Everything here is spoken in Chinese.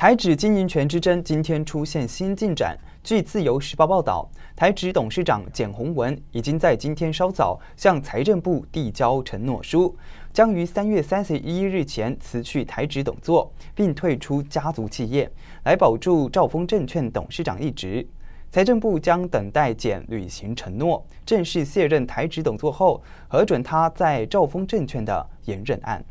台指经营权之争今天出现新进展。据《自由时报》报道，台指董事长简宏文已经在今天稍早向财政部递交承诺书，将于三月三十一日前辞去台指董座，并退出家族企业，来保住兆丰证券董事长一职。财政部将等待简履行承诺，正式卸任台指董座后，核准他在兆丰证券的延任案。